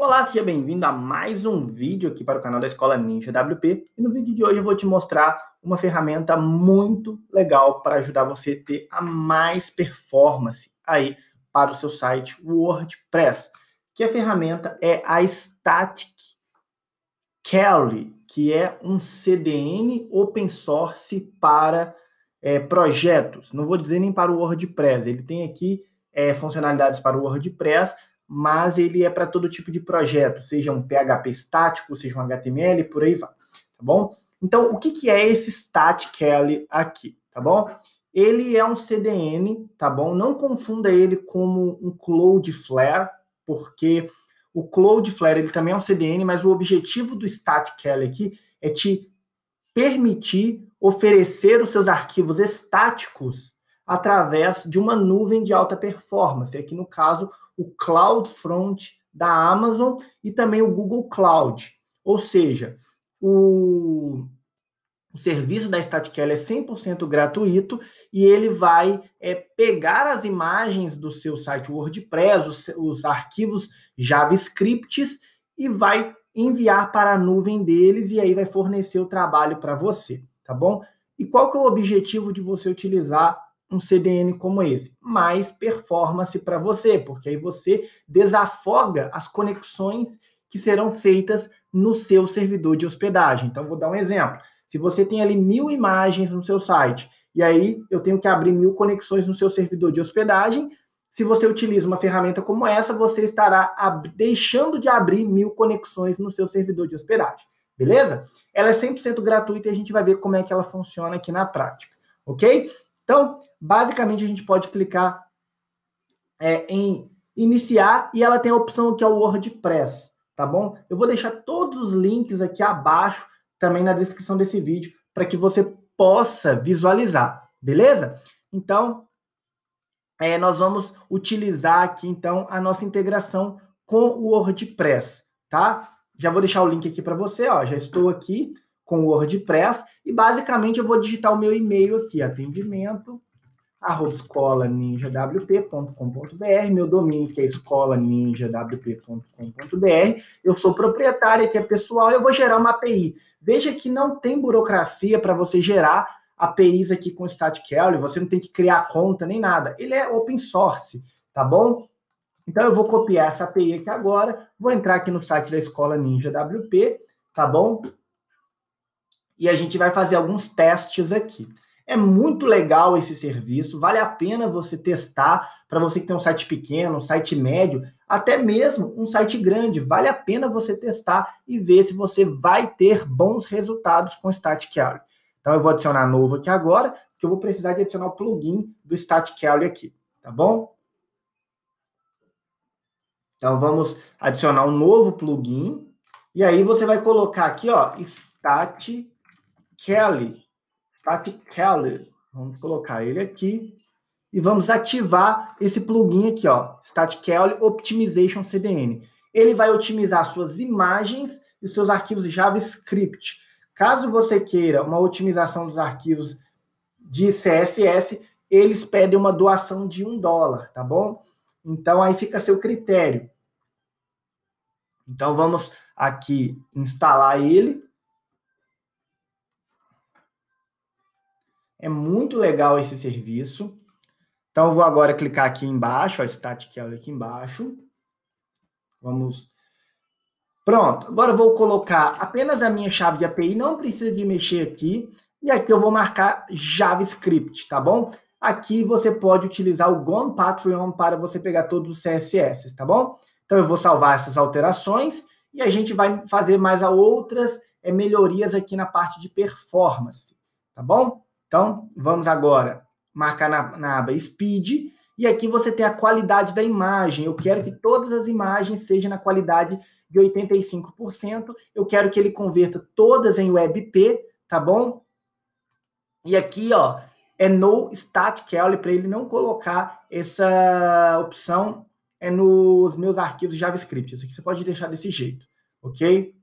Olá, seja bem-vindo a mais um vídeo aqui para o canal da Escola Ninja WP. E no vídeo de hoje eu vou te mostrar uma ferramenta muito legal para ajudar você a ter a mais performance aí para o seu site WordPress, que a ferramenta é a Static Kelly, que é um CDN open source para é, projetos. Não vou dizer nem para o WordPress, ele tem aqui é, funcionalidades para o WordPress, mas ele é para todo tipo de projeto, seja um PHP estático, seja um HTML, por aí vai, tá bom? Então, o que, que é esse StatCal aqui, tá bom? Ele é um CDN, tá bom? Não confunda ele como um Cloudflare, porque o Cloudflare ele também é um CDN, mas o objetivo do StatCal aqui é te permitir oferecer os seus arquivos estáticos através de uma nuvem de alta performance, aqui no caso o CloudFront da Amazon e também o Google Cloud. Ou seja, o, o serviço da StatCal é 100% gratuito e ele vai é, pegar as imagens do seu site WordPress, os, os arquivos JavaScripts e vai enviar para a nuvem deles e aí vai fornecer o trabalho para você, tá bom? E qual que é o objetivo de você utilizar um CDN como esse, mais performance para você, porque aí você desafoga as conexões que serão feitas no seu servidor de hospedagem. Então, vou dar um exemplo. Se você tem ali mil imagens no seu site, e aí eu tenho que abrir mil conexões no seu servidor de hospedagem, se você utiliza uma ferramenta como essa, você estará deixando de abrir mil conexões no seu servidor de hospedagem. Beleza? Ela é 100% gratuita e a gente vai ver como é que ela funciona aqui na prática. Ok? Então, basicamente, a gente pode clicar é, em iniciar e ela tem a opção que é o WordPress, tá bom? Eu vou deixar todos os links aqui abaixo, também na descrição desse vídeo, para que você possa visualizar, beleza? Então, é, nós vamos utilizar aqui, então, a nossa integração com o WordPress, tá? Já vou deixar o link aqui para você, ó, já estou aqui com WordPress e basicamente eu vou digitar o meu e-mail aqui, atendimento arroba escolaninjawp.com.br, meu domínio que é escolaninjawp.com.br, eu sou proprietário, que é pessoal, eu vou gerar uma API. Veja que não tem burocracia para você gerar APIs aqui com StatCal, você não tem que criar conta nem nada, ele é open source, tá bom? Então eu vou copiar essa API aqui agora, vou entrar aqui no site da Escola Ninja WP, tá bom? e a gente vai fazer alguns testes aqui. É muito legal esse serviço, vale a pena você testar para você que tem um site pequeno, um site médio, até mesmo um site grande. Vale a pena você testar e ver se você vai ter bons resultados com o Static Alley. Então eu vou adicionar novo aqui agora, porque eu vou precisar de adicionar o plugin do Static Alley aqui, tá bom? Então vamos adicionar um novo plugin e aí você vai colocar aqui, ó, Static Kelly, Static Kelly. Vamos colocar ele aqui e vamos ativar esse plugin aqui, ó, Static Kelly Optimization CDN. Ele vai otimizar suas imagens e seus arquivos JavaScript. Caso você queira uma otimização dos arquivos de CSS, eles pedem uma doação de um dólar, tá bom? Então aí fica a seu critério. Então vamos aqui instalar ele. É muito legal esse serviço. Então, eu vou agora clicar aqui embaixo, a Static Aula aqui embaixo. Vamos. Pronto, agora eu vou colocar apenas a minha chave de API, não precisa de mexer aqui. E aqui eu vou marcar JavaScript, tá bom? Aqui você pode utilizar o Gone Patreon para você pegar todos os CSS, tá bom? Então eu vou salvar essas alterações e a gente vai fazer mais outras é, melhorias aqui na parte de performance, tá bom? Então, vamos agora marcar na, na aba Speed. E aqui você tem a qualidade da imagem. Eu quero que todas as imagens sejam na qualidade de 85%. Eu quero que ele converta todas em WebP, tá bom? E aqui, ó, é no static help para ele não colocar essa opção é nos meus arquivos JavaScript. Isso aqui você pode deixar desse jeito, ok?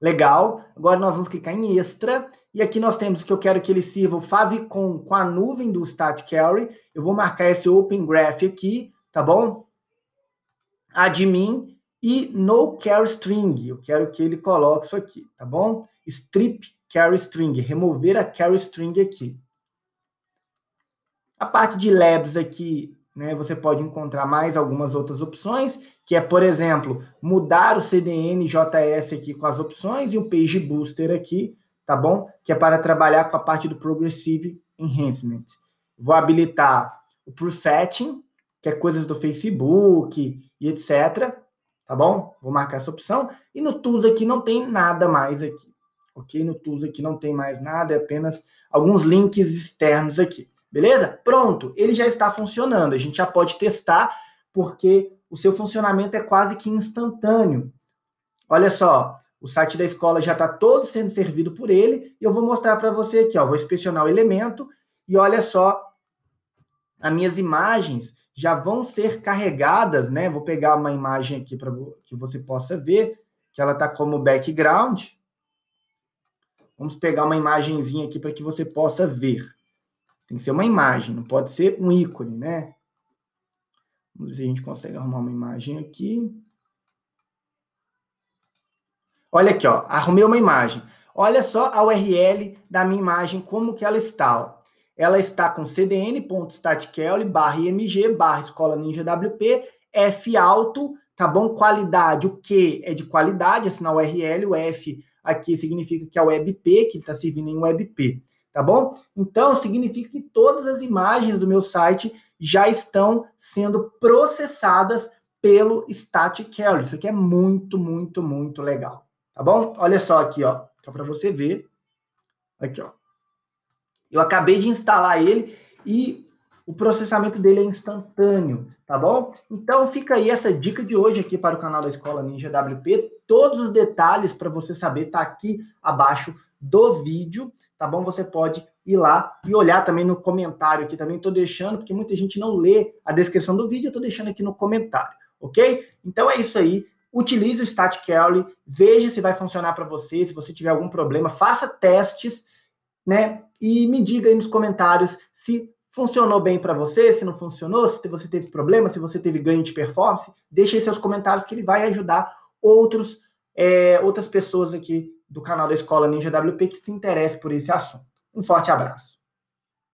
Legal. Agora nós vamos clicar em extra. E aqui nós temos que eu quero que ele sirva o favicon com a nuvem do StatCarry. Eu vou marcar esse Open Graph aqui, tá bom? Admin e no carry string. Eu quero que ele coloque isso aqui, tá bom? Strip carry string, remover a carry string aqui. A parte de labs aqui né? Você pode encontrar mais algumas outras opções, que é, por exemplo, mudar o CDN JS aqui com as opções e o Page Booster aqui, tá bom? Que é para trabalhar com a parte do Progressive Enhancement. Vou habilitar o Prefetching, que é coisas do Facebook e etc. Tá bom? Vou marcar essa opção. E no Tools aqui não tem nada mais aqui. Ok? No Tools aqui não tem mais nada, é apenas alguns links externos aqui. Beleza? Pronto, ele já está funcionando. A gente já pode testar, porque o seu funcionamento é quase que instantâneo. Olha só, o site da escola já está todo sendo servido por ele, e eu vou mostrar para você aqui, ó. Vou inspecionar o elemento, e olha só, as minhas imagens já vão ser carregadas, né? Vou pegar uma imagem aqui para que você possa ver, que ela está como background. Vamos pegar uma imagenzinha aqui para que você possa ver. Tem que ser uma imagem, não pode ser um ícone, né? Vamos ver se a gente consegue arrumar uma imagem aqui. Olha aqui, ó, arrumei uma imagem. Olha só a URL da minha imagem, como que ela está. Ó. Ela está com cdn.statically barra img barra escola ninja wp f alto, tá bom? Qualidade, o Q é de qualidade, assinar o URL, o F aqui significa que é o WebP, que ele está servindo em WebP tá bom? Então, significa que todas as imagens do meu site já estão sendo processadas pelo Static Carrier. Isso aqui é muito, muito, muito legal, tá bom? Olha só aqui, ó, só para você ver. Aqui, ó. Eu acabei de instalar ele e o processamento dele é instantâneo, tá bom? Então fica aí essa dica de hoje aqui para o canal da Escola Ninja WP. Todos os detalhes para você saber tá aqui abaixo do vídeo tá bom? Você pode ir lá e olhar também no comentário aqui também. Estou deixando, porque muita gente não lê a descrição do vídeo, eu estou deixando aqui no comentário, ok? Então é isso aí. Utilize o static StatCarry, veja se vai funcionar para você, se você tiver algum problema, faça testes, né? E me diga aí nos comentários se funcionou bem para você, se não funcionou, se você teve problema, se você teve ganho de performance, deixe aí seus comentários que ele vai ajudar outros, é, outras pessoas aqui do canal da Escola Ninja WP que se interesse por esse assunto. Um forte abraço.